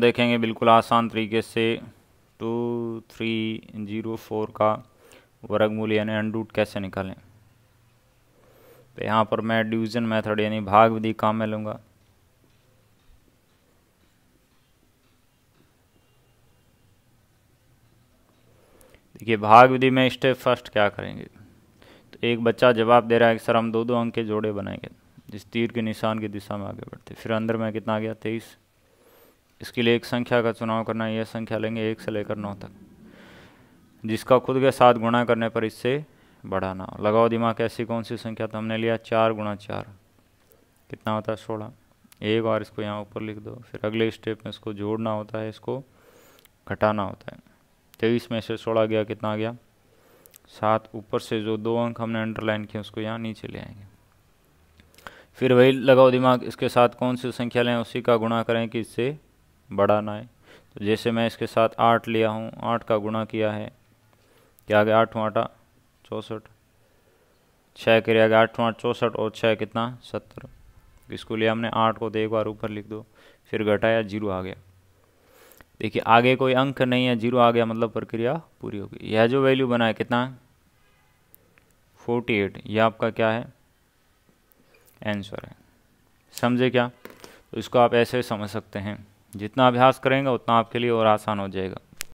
देखेंगे बिल्कुल आसान तरीके से टू थ्री ज़ीरो फोर का वर्गमूल यानी अंडूट कैसे निकालें तो यहाँ पर मैं डिवीज़न मेथड यानी भाग विधि काम में लूँगा देखिए भाग विधि में स्टेप फर्स्ट क्या करेंगे तो एक बच्चा जवाब दे रहा है कि सर हम दो दो अंक के जोड़े बनाएंगे जिस तीर के निशान की दिशा में आगे बढ़ते फिर अंदर में कितना आ गया तेईस इसके लिए एक संख्या का चुनाव करना है यह संख्या लेंगे एक से लेकर नौ तक जिसका खुद के साथ गुणा करने पर इससे बढ़ाना लगाओ दिमाग ऐसी कौन सी संख्या तो हमने लिया चार गुणा चार कितना होता है सोलह एक बार इसको यहाँ ऊपर लिख दो फिर अगले स्टेप में इसको जोड़ना होता है इसको घटाना होता है तेईस में से सोलह गया कितना आ गया सात ऊपर से जो दो अंक हमने अंडरलाइन किए उसको यहाँ नीचे ले आएंगे फिर वही लगाओ दिमाग इसके साथ कौन सी संख्या लें उसी का गुणा करें कि इससे बड़ा ना है तो जैसे मैं इसके साथ आठ लिया हूँ आठ का गुणा किया है क्या आ गया आठ आठा चौंसठ छः के आगे आठ आठ चौंसठ और छः कितना सत्तर इसको लिया हमने आठ को तो एक बार ऊपर लिख दो फिर घटाया जीरो आ गया देखिए आगे कोई अंक नहीं है जीरो आ गया मतलब प्रक्रिया पूरी होगी यह जो वैल्यू बना है कितना फोर्टी एट यह आपका क्या है आंसर है समझे क्या तो इसको आप ऐसे समझ सकते हैं जितना अभ्यास करेंगे उतना आपके लिए और आसान हो जाएगा